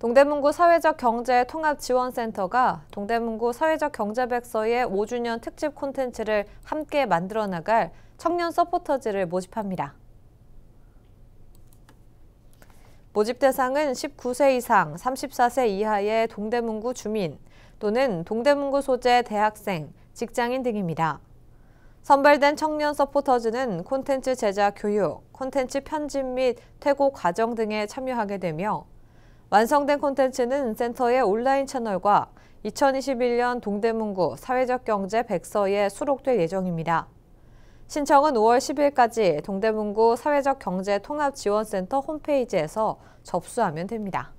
동대문구 사회적 경제 통합 지원센터가 동대문구 사회적 경제백서의 5주년 특집 콘텐츠를 함께 만들어 나갈 청년 서포터즈를 모집합니다. 모집 대상은 19세 이상 34세 이하의 동대문구 주민 또는 동대문구 소재 대학생, 직장인 등입니다. 선발된 청년 서포터즈는 콘텐츠 제작 교육, 콘텐츠 편집 및 퇴고 과정 등에 참여하게 되며 완성된 콘텐츠는 센터의 온라인 채널과 2021년 동대문구 사회적 경제 백서에 수록될 예정입니다. 신청은 5월 10일까지 동대문구 사회적 경제 통합지원센터 홈페이지에서 접수하면 됩니다.